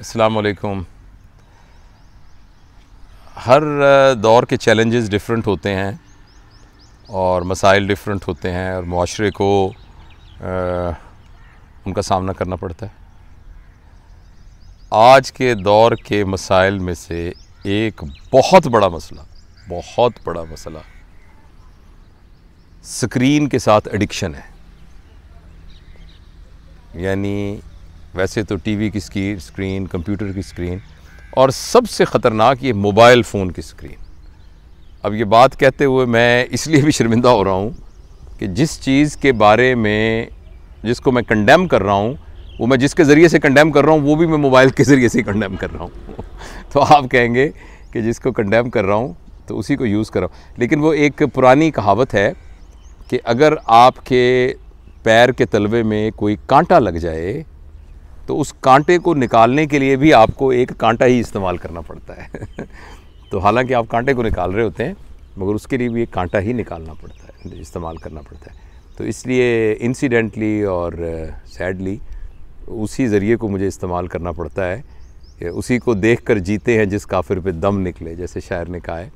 असलकुम हर दौर के चैलेंजेस डिफरेंट होते हैं और मसाइल डिफरेंट होते हैं और माशरे को आ, उनका सामना करना पड़ता है आज के दौर के मसाइल में से एक बहुत बड़ा मसला बहुत बड़ा मसला स्क्रीन के साथ एडिक्शन है यानी वैसे तो टीवी की स्क्रीन कंप्यूटर की स्क्रीन और सबसे ख़तरनाक ये मोबाइल फ़ोन की स्क्रीन अब ये बात कहते हुए मैं इसलिए भी शर्मिंदा हो रहा हूँ कि जिस चीज़ के बारे में जिसको मैं कंडेम कर रहा हूँ वो मैं जिसके ज़रिए से कंडेम कर रहा हूँ वो भी मैं मोबाइल के ज़रिए से कंडेम कर रहा हूँ तो आप कहेंगे कि जिसको कंडेम कर रहा हूँ तो उसी को यूज़ कर रहा हूँ लेकिन वो एक पुरानी कहावत है कि अगर आपके पैर के तलवे में कोई कांटा लग जाए तो उस कांटे को निकालने के लिए भी आपको एक कांटा ही इस्तेमाल करना पड़ता है तो हालांकि आप कांटे को निकाल रहे होते हैं मगर उसके लिए भी एक कांटा ही निकालना पड़ता है इस्तेमाल करना पड़ता है तो इसलिए इंसिडेंटली और सैडली uh, उसी ज़रिए को मुझे इस्तेमाल करना पड़ता है उसी को देख कर जीते हैं जिस काफिर पे दम निकले जैसे शायर ने कहा है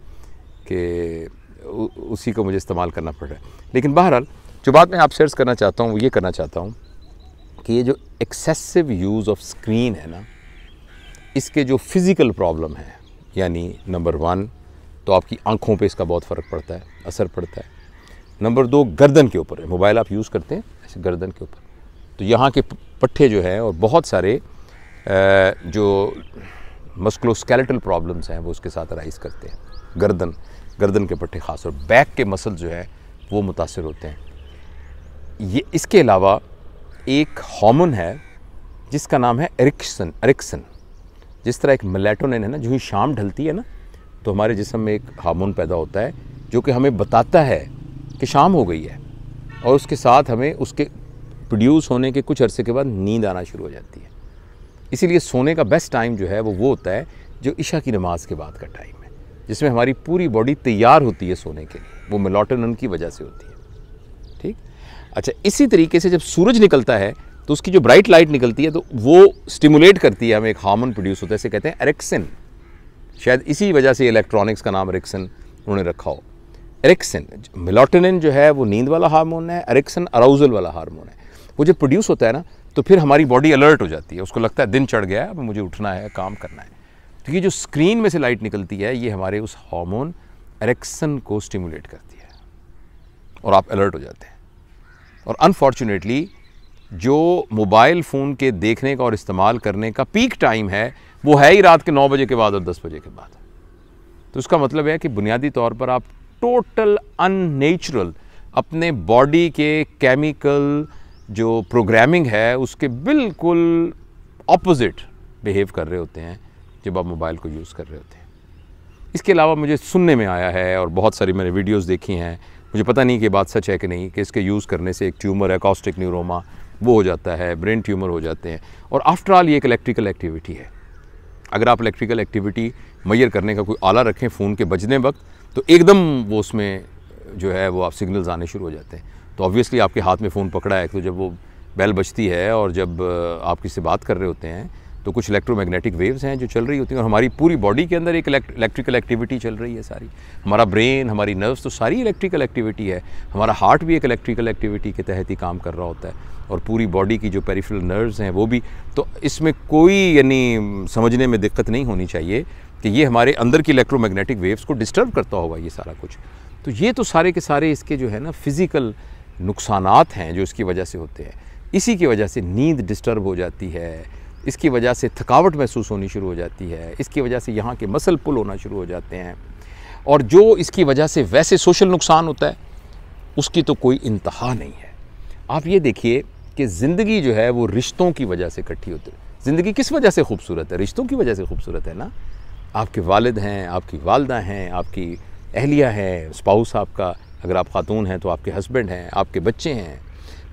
कि उसी को मुझे इस्तेमाल करना पड़ रहा है लेकिन बहरहाल जो बात मैं आपसे अर्ज़ करना चाहता हूँ वो ये करना चाहता हूँ कि ये जो एक्सेसिव यूज़ ऑफ स्क्रीन है ना इसके जो फिज़िकल प्रॉब्लम है यानी नंबर वन तो आपकी आँखों पे इसका बहुत फ़र्क पड़ता है असर पड़ता है नंबर दो गर्दन के ऊपर है मोबाइल आप यूज़ करते हैं ऐसे गर्दन के ऊपर तो यहाँ के पट्टे जो हैं और बहुत सारे जो मस्कुलोस्केलेटल प्रॉब्लम्स हैं वो उसके साथ राइज करते हैं गर्दन गर्दन के पट्टे खास और बैक के मसल जो है वो मुतासर होते हैं ये इसके अलावा एक हार्मोन है जिसका नाम है एरिक्सन एरिक्सन जिस तरह एक मिलेटोनिन है ना जो ही शाम ढलती है ना तो हमारे जिसम में एक हार्मोन पैदा होता है जो कि हमें बताता है कि शाम हो गई है और उसके साथ हमें उसके प्रोड्यूस होने के कुछ अरसे के बाद नींद आना शुरू हो जाती है इसीलिए सोने का बेस्ट टाइम जो है वो वो होता है जो इशा की नमाज के बाद का टाइम है जिसमें हमारी पूरी बॉडी तैयार होती है सोने के लिए वो मिलाटोनिन की वजह से होती है ठीक अच्छा इसी तरीके से जब सूरज निकलता है तो उसकी जो ब्राइट लाइट निकलती है तो वो स्टिमुलेट करती है हमें एक हार्मोन प्रोड्यूस होता है इसे कहते हैं एरेक्सिन शायद इसी वजह से इलेक्ट्रॉनिक्स का नाम एरेक्सिन उन्होंने रखा हो एरेक्सिन मिलोटिनिन जो है वो नींद वाला हार्मोन है एरेक्सिन अराउजल वाला हार्मोन है वो जब प्रोड्यूस होता है ना तो फिर हमारी बॉडी अलर्ट हो जाती है उसको लगता है दिन चढ़ गया है अब मुझे उठना है काम करना है तो ये जो स्क्रीन में से लाइट निकलती है ये हमारे उस हार्मोन एरेक्सन को स्टिमुलेट करती है और आप अलर्ट हो जाते हैं और अनफॉर्चुनेटली जो मोबाइल फ़ोन के देखने का और इस्तेमाल करने का पीक टाइम है वो है ही रात के नौ बजे के बाद और दस बजे के बाद तो उसका मतलब है कि बुनियादी तौर पर आप टोटल अननेचुरल अपने बॉडी के केमिकल जो प्रोग्रामिंग है उसके बिल्कुल ऑपोजिट बिहेव कर रहे होते हैं जब आप मोबाइल को यूज़ कर रहे होते हैं इसके अलावा मुझे सुनने में आया है और बहुत सारी मैंने वीडियोस देखी हैं मुझे पता नहीं कि बात सच है कि नहीं कि इसके यूज़ करने से एक ट्यूमर है कॉस्टिक न्यूरोमा वो हो जाता है ब्रेन ट्यूमर हो जाते हैं और आफ्टर ऑल ये एक इलेक्ट्रिकल एक्टिविटी है अगर आप इलेक्ट्रिकल एक्टिविटी मैयर करने का कोई आला रखें फ़ोन के बजने वक्त तो एकदम वो उसमें जो है वो आप सिग्नल्स आने शुरू हो जाते हैं तो ऑब्वियसली आपके हाथ में फ़ोन पकड़ा है तो जब वो बेल बजती है और जब आप किसी से बात कर रहे होते हैं तो कुछ इलेक्ट्रोमैग्नेटिक वेव्स हैं जो चल रही होती हैं और हमारी पूरी बॉडी के अंदर एक इलेक्ट्रिकल एक्टिविटी चल रही है सारी हमारा ब्रेन हमारी नर्व्स तो सारी इलेक्ट्रिकल एक्टिविटी है हमारा हार्ट भी एक इलेक्ट्रिकल एक्टिविटी के तहत ही काम कर रहा होता है और पूरी बॉडी की जो पेरिफेरल नर्व्स हैं वो भी तो इसमें कोई यानी समझने में दिक्कत नहीं होनी चाहिए कि ये हमारे अंदर की इलेक्ट्रोमैग्नेटिक वेव्स को डिस्टर्ब करता होगा ये सारा कुछ तो ये तो सारे के सारे इसके जो है ना फिज़िकल नुकसान हैं जो इसकी वजह से होते हैं इसी की वजह से नींद डिस्टर्ब हो जाती है इसकी वजह से थकावट महसूस होनी शुरू हो जाती है इसकी वजह से यहाँ के मसल पुल होना शुरू हो जाते हैं और जो इसकी वजह से वैसे सोशल नुकसान होता है उसकी तो कोई इंतहा नहीं है आप ये देखिए कि ज़िंदगी जो है वो रिश्तों की वजह से इकट्ठी होती है ज़िंदगी किस वजह से खूबसूरत है रिश्तों की वजह से खूबसूरत है ना आपके वालद हैं आपकी वालदा हैं आपकी अहलिया है स्पाउस आपका अगर आप ख़ातून हैं तो आपके हस्बैंड हैं आपके बच्चे हैं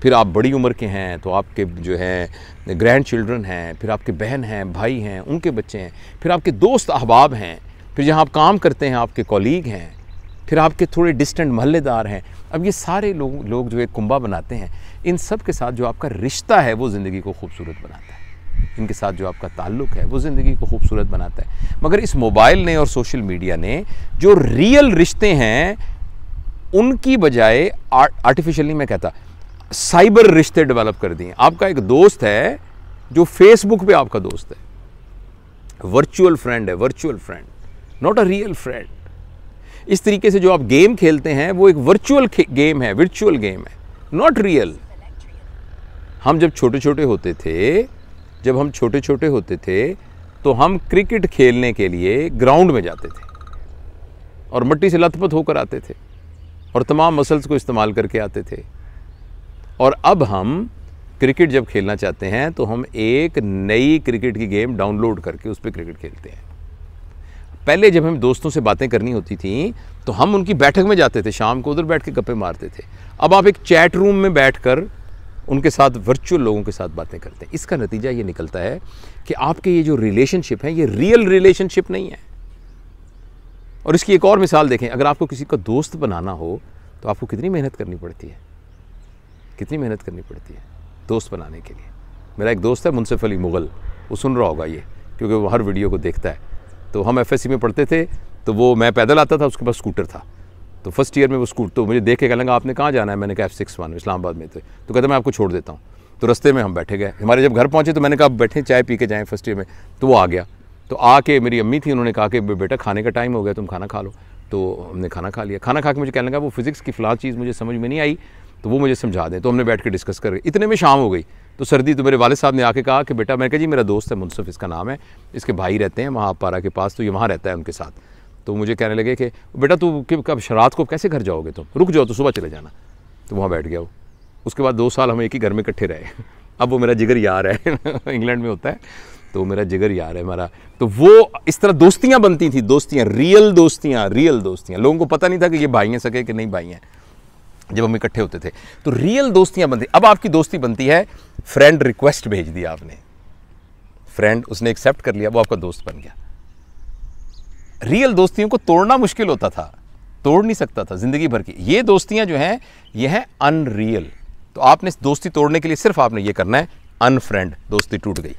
फिर आप बड़ी उम्र के हैं तो आपके जो है ग्रैंड चिल्ड्रन हैं फिर आपके बहन हैं भाई हैं उनके बच्चे हैं फिर आपके दोस्त अहबाब हैं फिर जहाँ आप काम करते हैं आपके कॉलीग हैं फिर आपके थोड़े डिस्टेंट महल्लेदार हैं अब ये सारे लोग लोग जो एक कुंबा बनाते हैं इन सब के साथ जो आपका रिश्ता है वो ज़िंदगी को खूबसूरत बनाता है इनके साथ जो आपका ताल्लुक है वो ज़िंदगी को खूबसूरत बनाता है मगर इस मोबाइल ने और सोशल मीडिया ने जो रियल रिश्ते हैं उनकी बजाय आर्टिफिशली मैं कहता साइबर रिश्ते डेवलप कर दिए आपका एक दोस्त है जो फेसबुक पे आपका दोस्त है वर्चुअल फ्रेंड है virtual friend not a real friend इस तरीके से जो आप गेम खेलते हैं वो एक वर्चुअल गेम है वर्चुअल गेम है नॉट रियल हम जब छोटे छोटे होते थे जब हम छोटे छोटे होते थे तो हम क्रिकेट खेलने के लिए ग्राउंड में जाते थे और मट्टी से लथपथ होकर आते थे और तमाम मसल्स को इस्तेमाल करके आते थे और अब हम क्रिकेट जब खेलना चाहते हैं तो हम एक नई क्रिकेट की गेम डाउनलोड करके उस पर क्रिकेट खेलते हैं पहले जब हम दोस्तों से बातें करनी होती थी तो हम उनकी बैठक में जाते थे शाम को उधर बैठ के गप्पे मारते थे अब आप एक चैट रूम में बैठ कर उनके साथ वर्चुअल लोगों के साथ बातें करते हैं इसका नतीजा ये निकलता है कि आपके ये जो रिलेशनशिप है ये रियल रिलेशनशिप नहीं है और इसकी एक और मिसाल देखें अगर आपको किसी का दोस्त बनाना हो तो आपको कितनी मेहनत करनी पड़ती है कितनी मेहनत करनी पड़ती है दोस्त बनाने के लिए मेरा एक दोस्त है मुनसिफ अली मुग़ल वो सुन रहा होगा ये क्योंकि वो हर वीडियो को देखता है तो हम एफ में पढ़ते थे तो वो मैं पैदल आता था उसके पास स्कूटर था तो फर्स्ट ईयर में वो स्कूटर तो मुझे देख के कह लगा आपने कहाँ जाना है मैंने कहा एफ सिक्स वन इस्लामाबाद में थे तो कहते मैं आपको छोड़ देता हूँ तो रस्ते में हम बैठे गए हमारे जब घर पहुँचे तो मैंने कहा बैठे चाय पी के जाएँ फर्स्ट ईयर में तो वो आ गया तो आके मेरी अम्मी थी उन्होंने कहा कि बेटा खाने का टाइम हो गया तुम खाना खा लो तो हमने खाना खा लिया खाना खा के मुझे कहने लगा वो फिज़िक्स की फ़िलहाल चीज़ मुझे समझ में नहीं आई तो वो मुझे समझा दें तो हमने बैठ के डिस्कस कर इतने में शाम हो गई तो सर्दी तो मेरे वाले साहब ने आके कहा कि बेटा मैंने कहा जी मेरा दोस्त है मुनसफ़ इसका नाम है इसके भाई रहते हैं वहाँ पारा के पास तो ये वहाँ रहता है उनके साथ तो मुझे कहने लगे कि बेटा तू कब शरात को कैसे घर जाओगे तुम रुक जाओ तो सुबह चले जाना तो वहाँ बैठ गया वो उसके बाद दो साल हम एक ही घर में इकट्ठे रहे अब वो मेरा जिगर यार है इंग्लैंड में होता है तो मेरा जिगर यार है हमारा तो वो इस तरह दोस्तियाँ बनती थी दोस्तियाँ रियल दोस्तियाँ रियल दोस्तियाँ लोगों को पता नहीं था कि ये भाई हैं सके कि नहीं भाई हैं जब हम इकट्ठे होते थे तो रियल दोस्तियाँ बनती अब आपकी दोस्ती बनती है फ्रेंड रिक्वेस्ट भेज दिया आपने फ्रेंड उसने एक्सेप्ट कर लिया वो आपका दोस्त बन गया रियल दोस्तियों को तोड़ना मुश्किल होता था तोड़ नहीं सकता था ज़िंदगी भर की ये दोस्तियां जो हैं ये हैं अनरियल तो आपने दोस्ती तोड़ने के लिए सिर्फ आपने ये करना है अनफ्रेंड दोस्ती टूट गई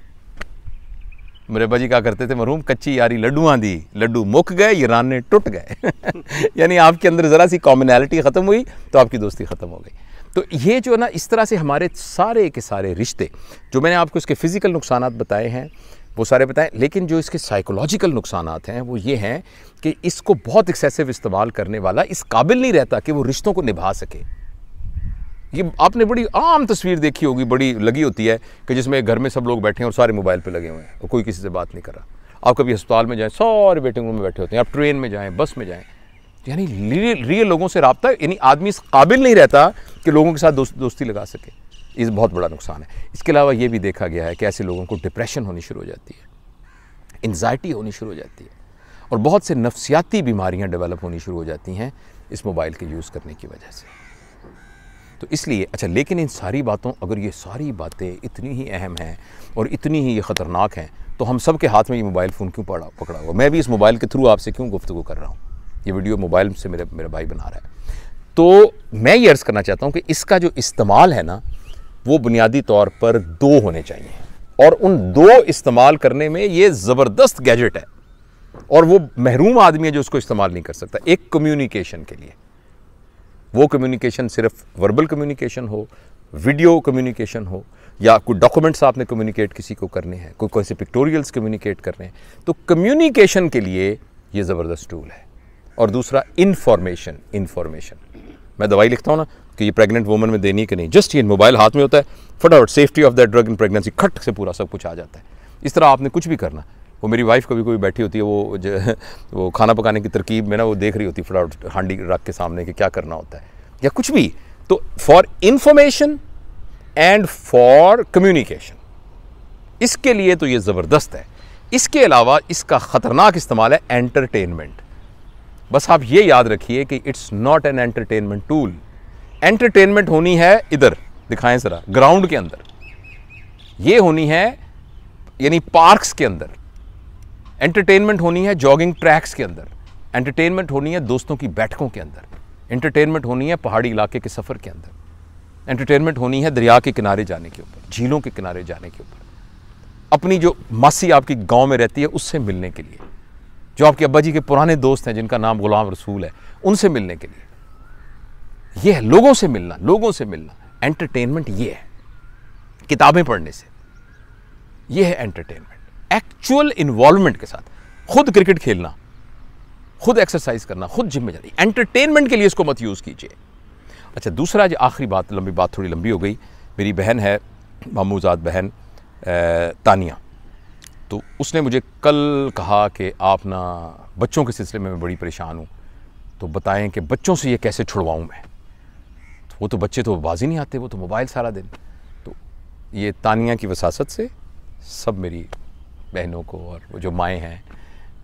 मेरे जी कहा करते थे मरूम कच्ची यारी लड्डू दी लड्डू मुख गए ये रान टूट गए यानी आपके अंदर ज़रा सी कॉमनैलिटी ख़त्म हुई तो आपकी दोस्ती ख़त्म हो गई तो ये जो है ना इस तरह से हमारे सारे के सारे रिश्ते जो मैंने आपको इसके फ़िज़िकल नुकसान बताए हैं वो सारे बताएं लेकिन जो इसके साइकोलॉजिकल नुकसान हैं वो ये हैं कि इसको बहुत एक्सेसिव इस्तेमाल करने वाला इस काबिल नहीं रहता कि वो रिश्तों को निभा सके ये आपने बड़ी आम तस्वीर देखी होगी बड़ी लगी होती है कि जिसमें घर में सब लोग बैठे हैं और सारे मोबाइल पर लगे हुए हैं और कोई किसी से बात नहीं कर रहा आप कभी अस्पताल में जाएँ सारे वेटिंग रूम में बैठे होते हैं आप ट्रेन में जाएँ बस में जाएँ यानी रियल लोगों से रबता यानी आदमी इस काबिल नहीं रहता कि लोगों के साथ दोस्त, दोस्ती लगा सके इस बहुत बड़ा नुकसान है इसके अलावा ये भी देखा गया है कि ऐसे लोगों को डिप्रेशन होनी शुरू हो जाती है इन्जाइटी होनी शुरू हो जाती है और बहुत से नफसियाती बीमारियां डेवलप होनी शुरू हो जाती हैं इस मोबाइल के यूज़ करने की वजह से तो इसलिए अच्छा लेकिन इन सारी बातों अगर ये सारी बातें इतनी ही अहम हैं और इतनी ही ये ख़तरनाक हैं तो हम सब के हाथ में ये मोबाइल फ़ोन क्यों पड़ा पकड़ा हुआ मैं भी इस मोबाइल के थ्रू आपसे क्यों गुफ्तु कर रहा हूँ ये वीडियो मोबाइल से मेरे मेरा भाई बना रहा है तो मैं ये अर्ज़ करना चाहता हूँ कि इसका जो इस्तेमाल है ना वो बुनियादी तौर पर दो होने चाहिए और उन दो इस्तेमाल करने में ये ज़बरदस्त गैजेट है और वो महरूम आदमी है जो उसको इस्तेमाल नहीं कर सकता एक कम्युनिकेशन के लिए वो कम्युनिकेशन सिर्फ वर्बल कम्युनिकेशन हो वीडियो कम्युनिकेशन हो या कोई डॉक्यूमेंट्स आपने कम्युनिकेट किसी को करने हैं कोई कौन से पिक्टोरियल्स कम्युनिकेट करने हैं तो कम्युनिकेशन के लिए ये ज़बरदस्त टूल है और दूसरा इन्फॉर्मेशन इन्फॉर्मेशन मैं दवाई लिखता हूँ ना कि ये प्रेग्नेंट वुमन में देनी है कि नहीं जस्ट ये मोबाइल हाथ में होता है फटाफट safety of that drug in pregnancy खट से पूरा सब कुछ आ जाता है इस तरह आपने कुछ भी करना वो मेरी वाइफ कभी कभी बैठी होती है वो जो वो खाना पकाने की तरकीब में ना वो देख रही होती है फटाफट हांडी रख के सामने कि क्या करना होता है या कुछ भी तो for information and for communication इसके लिए तो ये ज़बरदस्त है इसके अलावा इसका ख़तरनाक इस्तेमाल है एंटरटेनमेंट बस आप ये याद रखिए कि it's not an entertainment tool entertainment होनी है इधर दिखाएं ज़रा ग्राउंड के अंदर ये होनी है यानी पार्क्स के अंदर एंटरटेनमेंट होनी है जॉगिंग ट्रैक्स के अंदर एंटरटेनमेंट होनी है दोस्तों की बैठकों के अंदर एंटरटेनमेंट होनी है पहाड़ी इलाके के सफ़र के अंदर एंटरटेनमेंट होनी है दरिया के किनारे जाने के ऊपर झीलों के किनारे जाने के ऊपर अपनी जो मासी आपकी गांव में रहती है उससे मिलने के लिए जो आपके अब्बा जी के पुराने दोस्त हैं जिनका नाम गुलाम रसूल है उनसे मिलने के लिए यह है लोगों से मिलना लोगों से मिलना एंटरटेनमेंट ये है किताबें पढ़ने से यह है एंटरटेनमेंट एक्चुअल इन्वॉल्वमेंट के साथ खुद क्रिकेट खेलना खुद एक्सरसाइज करना खुद जिम में जाना एंटरटेनमेंट के लिए इसको मत यूज़ कीजिए अच्छा दूसरा जो आखिरी बात लंबी बात थोड़ी लंबी हो गई मेरी बहन है मामूजाद बहन तानिया तो उसने मुझे कल कहा कि आप ना बच्चों के सिलसिले में मैं बड़ी परेशान हूँ तो बताएं कि बच्चों से ये कैसे छुड़वाऊँ मैं तो वो तो बच्चे तो बाजी नहीं आते वो तो मोबाइल सारा दिन तो ये तानिया की वसासत से सब मेरी बहनों को और वो जो माएँ हैं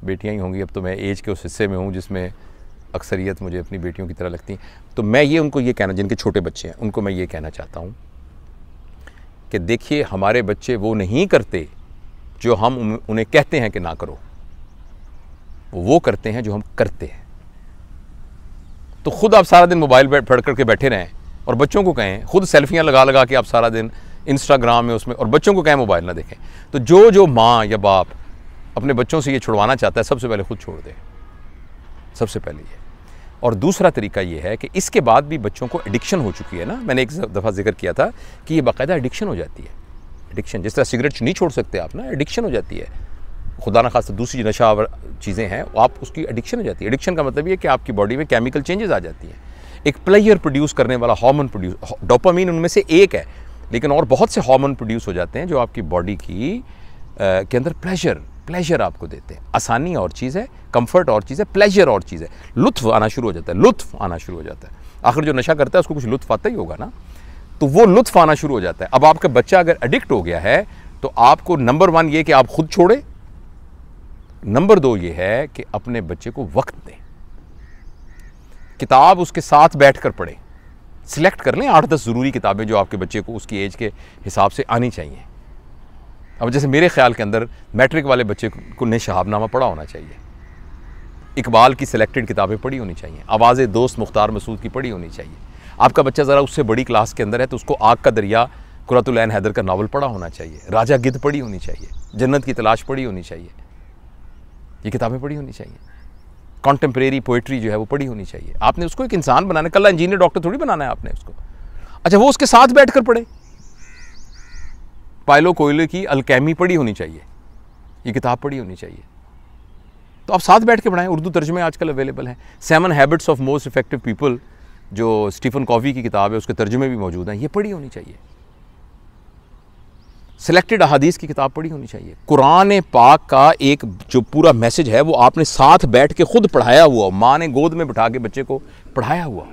बेटियाँ ही होंगी अब तो मैं एज के उस हिस्से में हूँ जिसमें अक्सरियत मुझे अपनी बेटियों की तरह लगती हैं तो मैं ये उनको ये कहना जिनके छोटे बच्चे हैं उनको मैं ये कहना चाहता हूँ कि देखिए हमारे बच्चे वो नहीं करते जो हम उन्हें कहते हैं कि ना करो वो करते हैं जो हम करते हैं तो खुद आप सारा दिन मोबाइल पर फड़ करके बैठे रहें और बच्चों को कहें खुद सेल्फियाँ लगा लगा के आप सारा दिन इंस्टाग्राम में उसमें और बच्चों को क्या मोबाइल ना देखें तो जो जो माँ या बाप अपने बच्चों से ये छुड़वाना चाहता है सबसे पहले खुद छोड़ दे सबसे पहले ये और दूसरा तरीका ये है कि इसके बाद भी बच्चों को एडिक्शन हो चुकी है ना मैंने एक दफ़ा जिक्र किया था कि ये बाकायदा एडिक्शन हो जाती है एडिक्शन जिस तरह सिगरेट नहीं छोड़ सकते आप ना एडिक्शन हो जाती है खुदा न खास दूसरी नशा चीज़ें हैं आप उसकी एडिक्शन हो जाती है एडिक्शन का मतलब ये कि आपकी बॉडी में केमिकल चेंजेस आ जाती हैं एक प्लेयर प्रोड्यूस करने वाला हार्मोन प्रोड्यूस डोपामीन उनमें से एक है लेकिन और बहुत से हार्मोन प्रोड्यूस हो जाते हैं जो आपकी बॉडी की आ, के अंदर प्लेजर प्लेजर आपको देते हैं आसानी और चीज़ है कंफर्ट और चीज़ है प्लेजर और चीज़ है लुत्फ आना शुरू हो जाता है लुत्फ आना शुरू हो जाता है आखिर जो नशा करता है उसको कुछ लुत्फ आता ही होगा ना तो वो लुत्फ आना शुरू हो जाता है अब आपका बच्चा अगर एडिक्ट हो गया है तो आपको नंबर वन ये कि आप खुद छोड़ें नंबर दो ये है कि अपने बच्चे को वक्त दें किताब उसके साथ बैठ कर पढ़ें सिलेक्ट कर लें आठ दस ज़रूरी किताबें जो आपके बच्चे को उसकी एज के हिसाब से आनी चाहिए अब जैसे मेरे ख्याल के अंदर मैट्रिक वाले बच्चे को ने शहाबनामा पढ़ा होना चाहिए इकबाल की सिलेक्टेड किताबें पढ़ी होनी चाहिए आवाज़ दोस्त मुख्तार मसूद की पढ़ी होनी चाहिए आपका बच्चा ज़रा उससे बड़ी क्लास के अंदर है तो उसको आग का दरिया कुरतुलैन हैदर का नावल पढ़ा होना चाहिए राजा गिद्ध पढ़ी होनी चाहिए जन्नत की तलाश पढ़ी होनी चाहिए ये किताबें पढ़ी होनी चाहिए कॉन्टेम्प्रेरी पोइट्री जो है वो पढ़ी होनी चाहिए आपने उसको एक इंसान बनाना कल इंजीनियर डॉक्टर थोड़ी बनाना है आपने उसको अच्छा वो उसके साथ बैठ कर पढ़े पायलो कोयले की अलकैमी पढ़ी होनी चाहिए ये किताब पढ़ी होनी चाहिए तो आप साथ बैठ के पढ़ाएं उर्दू तर्जमे आजकल अवेलेबल हैं seven habits of most effective people जो स्टीफन कॉफी की किताब है उसके तर्जमे भी मौजूद हैं ये पढ़ी होनी चाहिए सिलेक्टेड अहादीस की किताब पढ़ी होनी चाहिए कुरान पाक का एक जो पूरा मैसेज है वो आपने साथ बैठ के ख़ुद पढ़ाया हुआ माँ ने गोद में बिठा के बच्चे को पढ़ाया हुआ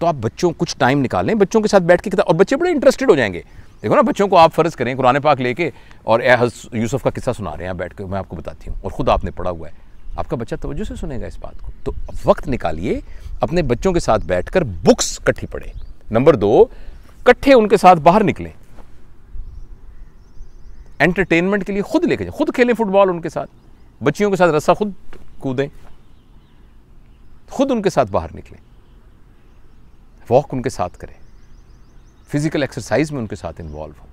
तो आप बच्चों कुछ टाइम निकालें बच्चों के साथ बैठ के किताब और बच्चे बड़े इंटरेस्टेड हो जाएंगे देखो ना बच्चों को आप फ़र्ज़ करें कुरान पाक लेके और ए यूसुफ का किस्सा सुना रहे हैं बैठ के मैं आपको बताती हूँ और ख़ुद आपने पढ़ा हुआ है आपका बच्चा तवज्जो से सुनेगा इस बात को तो वक्त निकालिए अपने बच्चों के साथ बैठकर बुक्स कट्ठी पढ़े नंबर दो कट्ठे उनके साथ बाहर निकलें एंटरटेनमेंट के लिए खुद लेके जाए खुद खेलें फुटबॉल उनके साथ बच्चियों के साथ रस्सा खुद कूदें खुद उनके साथ बाहर निकलें वॉक उनके साथ करें फिज़िकल एक्सरसाइज में उनके साथ इन्वॉल्व हों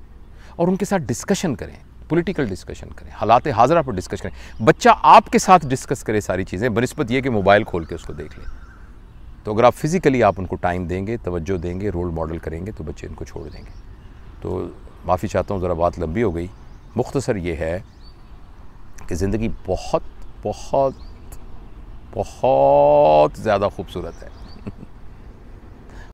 और उनके साथ डिस्कशन करें पॉलिटिकल डिस्कशन करें हालात हाजरा पर डिस्कस करें बच्चा आपके साथ डिस्कस करे सारी चीज़ें बनस्बत यह कि मोबाइल खोल के उसको देख लें तो अगर आप फिज़िकली आप उनको टाइम देंगे तवज्जो देंगे रोल मॉडल करेंगे तो बच्चे इनको छोड़ देंगे तो माफ़ी चाहता हूँ ज़रा बात लंबी हो गई मुख्तसर ये है कि ज़िंदगी बहुत बहुत बहुत ज़्यादा खूबसूरत है